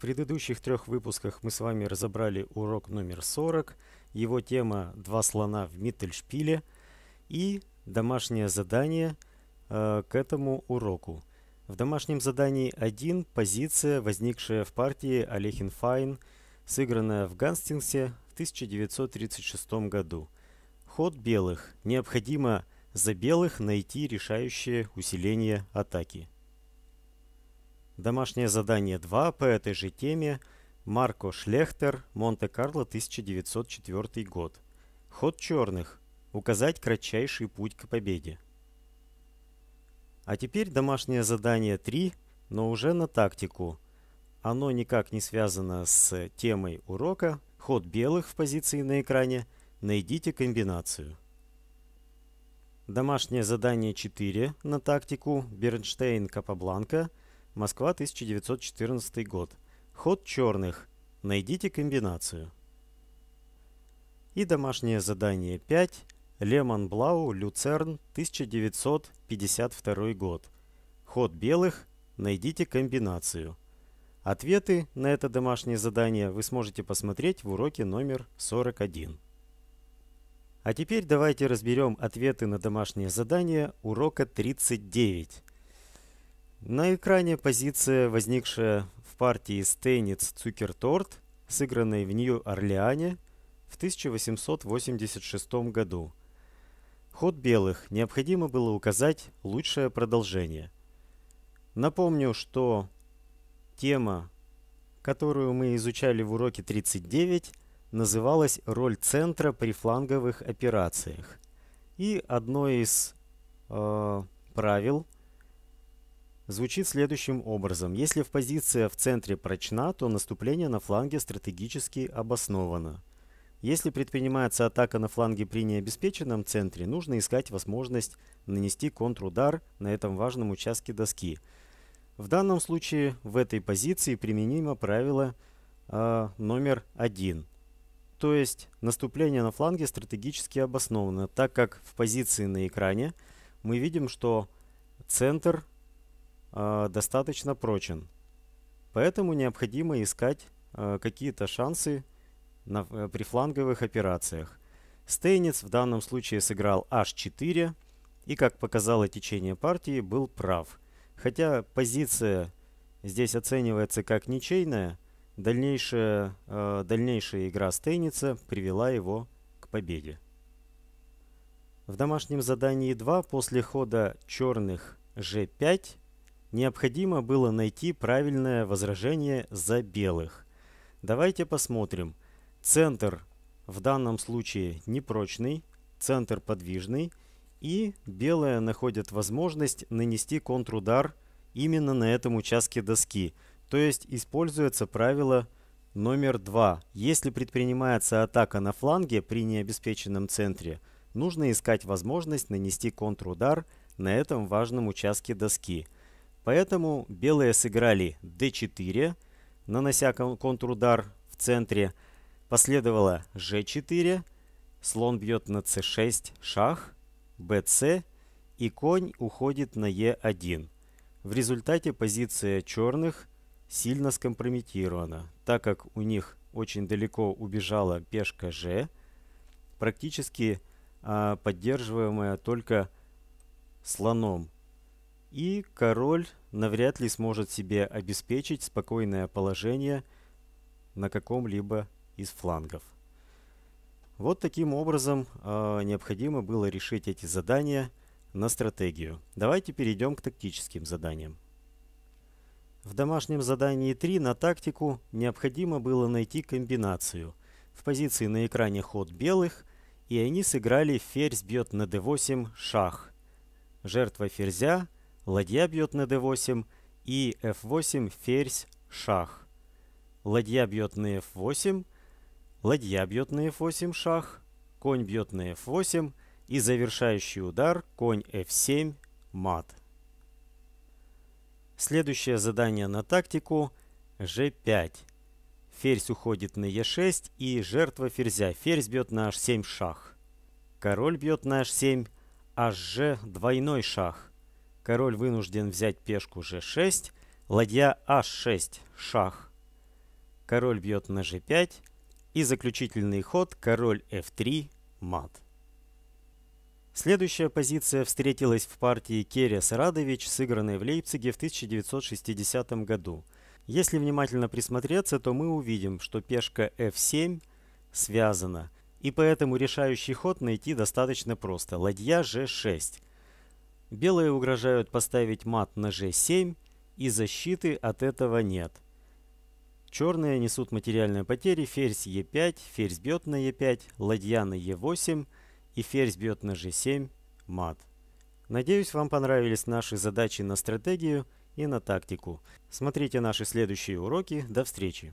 предыдущих трех выпусках мы с вами разобрали урок номер 40. Его тема «Два слона в Миттельшпиле» и домашнее задание э, к этому уроку. В домашнем задании 1 позиция, возникшая в партии Олехин Файн, сыгранная в Ганстингсе в 1936 году. Ход белых. Необходимо за белых найти решающее усиление атаки. Домашнее задание 2 по этой же теме. Марко Шлехтер, Монте-Карло, 1904 год. Ход черных. Указать кратчайший путь к победе. А теперь домашнее задание 3, но уже на тактику. Оно никак не связано с темой урока. Ход белых в позиции на экране. Найдите комбинацию. Домашнее задание 4 на тактику Бернштейн-Капабланка – Москва, 1914 год. Ход черных. Найдите комбинацию. И домашнее задание 5. Лемон Блау, Люцерн, 1952 год. Ход белых. Найдите комбинацию. Ответы на это домашнее задание вы сможете посмотреть в уроке номер 41. А теперь давайте разберем ответы на домашнее задание урока 39. На экране позиция, возникшая в партии Стейниц Цукерторт, сыгранной в Нью-Орлеане в 1886 году. Ход белых необходимо было указать лучшее продолжение. Напомню, что тема, которую мы изучали в уроке 39, называлась «Роль центра при фланговых операциях». И одно из э, правил – звучит следующим образом. Если в позиция в центре прочна, то наступление на фланге стратегически обосновано. Если предпринимается атака на фланге при необеспеченном центре, нужно искать возможность нанести контрудар на этом важном участке доски. В данном случае в этой позиции применимо правило э, номер один, То есть наступление на фланге стратегически обосновано, так как в позиции на экране мы видим, что центр Э, достаточно прочен. Поэтому необходимо искать э, какие-то шансы на, э, при фланговых операциях. Стейниц в данном случае сыграл h4 и, как показало течение партии, был прав. Хотя позиция здесь оценивается как ничейная, дальнейшая, э, дальнейшая игра Стейница привела его к победе. В домашнем задании 2 после хода черных g5 Необходимо было найти правильное возражение за белых. Давайте посмотрим. Центр в данном случае непрочный, центр подвижный, и белые находят возможность нанести контрудар именно на этом участке доски. То есть используется правило номер два: Если предпринимается атака на фланге при необеспеченном центре, нужно искать возможность нанести контрудар на этом важном участке доски – Поэтому белые сыграли d4, нанося контрудар в центре. Последовало g4, слон бьет на c6, шах, bc и конь уходит на e1. В результате позиция черных сильно скомпрометирована, так как у них очень далеко убежала пешка g, практически а, поддерживаемая только слоном и король навряд ли сможет себе обеспечить спокойное положение на каком-либо из флангов. Вот таким образом э, необходимо было решить эти задания на стратегию. Давайте перейдем к тактическим заданиям. В домашнем задании 3 на тактику необходимо было найти комбинацию. В позиции на экране ход белых, и они сыграли ферзь бьет на d8 шах. Жертва ферзя – Ладья бьет на d8 и f8 ферзь шах. Ладья бьет на f8, ладья бьет на f8 шах, конь бьет на f8 и завершающий удар конь f7 мат. Следующее задание на тактику g5. Ферзь уходит на e6 и жертва ферзя. Ферзь бьет на h7 шах. Король бьет на h7, hg двойной шах. Король вынужден взять пешку g6, ладья h6, а шах. Король бьет на g5 и заключительный ход король f3, мат. Следующая позиция встретилась в партии Керес-Радович, сыгранной в Лейпциге в 1960 году. Если внимательно присмотреться, то мы увидим, что пешка f7 связана, и поэтому решающий ход найти достаточно просто – ладья g6. Белые угрожают поставить мат на g7, и защиты от этого нет. Черные несут материальные потери, ферзь e5, ферзь бьет на e5, ладья на e8 и ферзь бьет на g7, мат. Надеюсь, вам понравились наши задачи на стратегию и на тактику. Смотрите наши следующие уроки. До встречи!